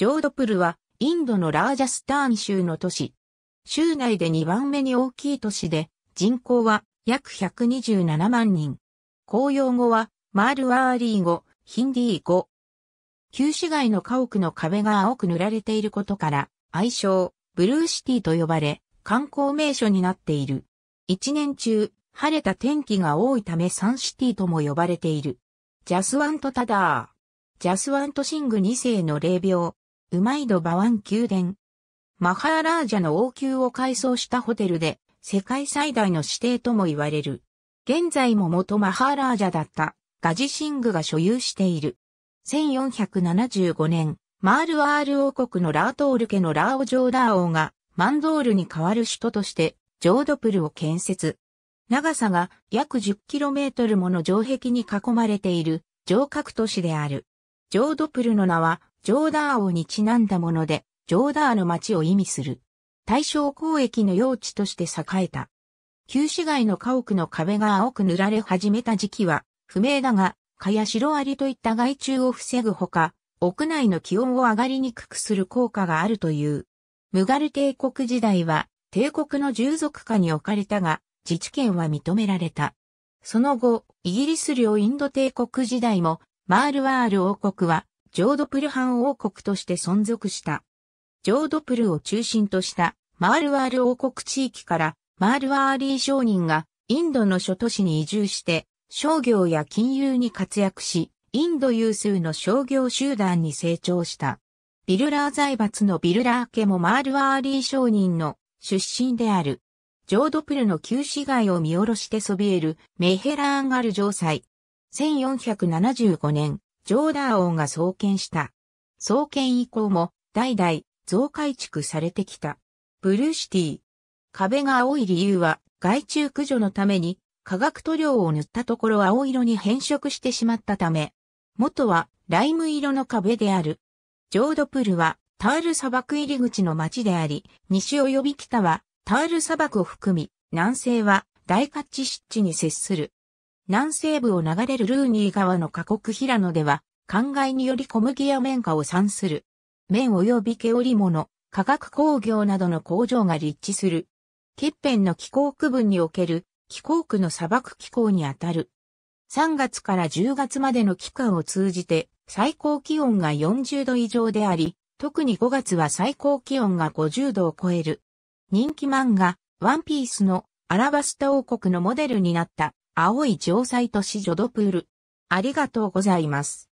ジョードプルは、インドのラージャスターン州の都市。州内で2番目に大きい都市で、人口は約127万人。公用語は、マールワーリー語、ヒンディー語。旧市街の家屋の壁が青く塗られていることから、愛称、ブルーシティと呼ばれ、観光名所になっている。一年中、晴れた天気が多いためサンシティとも呼ばれている。ジャスワント・タダー。ジャスワント・シング2世の霊廟、うまいドバワン宮殿。マハーラージャの王宮を改装したホテルで、世界最大の指定とも言われる。現在も元マハーラージャだったガジシングが所有している。1475年、マールワール王国のラートール家のラオジョーダー王がマンドールに代わる首都としてジョードプルを建設。長さが約 10km もの城壁に囲まれている城郭都市である。ジョードプルの名は、ジョーダー王にちなんだもので、ジョーダーの町を意味する。大正交易の用地として栄えた。旧市街の家屋の壁が青く塗られ始めた時期は、不明だが、蚊やシロアリといった害虫を防ぐほか、屋内の気温を上がりにくくする効果があるという。ムガル帝国時代は、帝国の従属下に置かれたが、自治権は認められた。その後、イギリス領インド帝国時代もマールワール王国は、ジョードプルハン王国として存続した。ジョードプルを中心とした、マールワール王国地域から、マールワーリー商人が、インドの諸都市に移住して、商業や金融に活躍し、インド有数の商業集団に成長した。ビルラー財閥のビルラー家もマールワーリー商人の出身である。ジョードプルの旧市街を見下ろしてそびえるメヘラーンガル城塞、1475年、ジョーダー王が創建した。創建以降も、代々、増改築されてきた。ブルーシティ。壁が青い理由は、害虫駆除のために、化学塗料を塗ったところ青色に変色してしまったため、元はライム色の壁である。ジョードプルはタール砂漠入り口の町であり、西及び北はタール砂漠を含み、南西は大カッチ湿地に接する。南西部を流れるルーニー川の過国平野では、灌漑により小麦や綿花を産する。綿及び毛織物、化学工業などの工場が立地する。欠片の気候区分における気候区の砂漠気候にあたる。3月から10月までの期間を通じて最高気温が40度以上であり、特に5月は最高気温が50度を超える。人気漫画、ワンピースのアラバスタ王国のモデルになった青い城サ都市ジョドプール。ありがとうございます。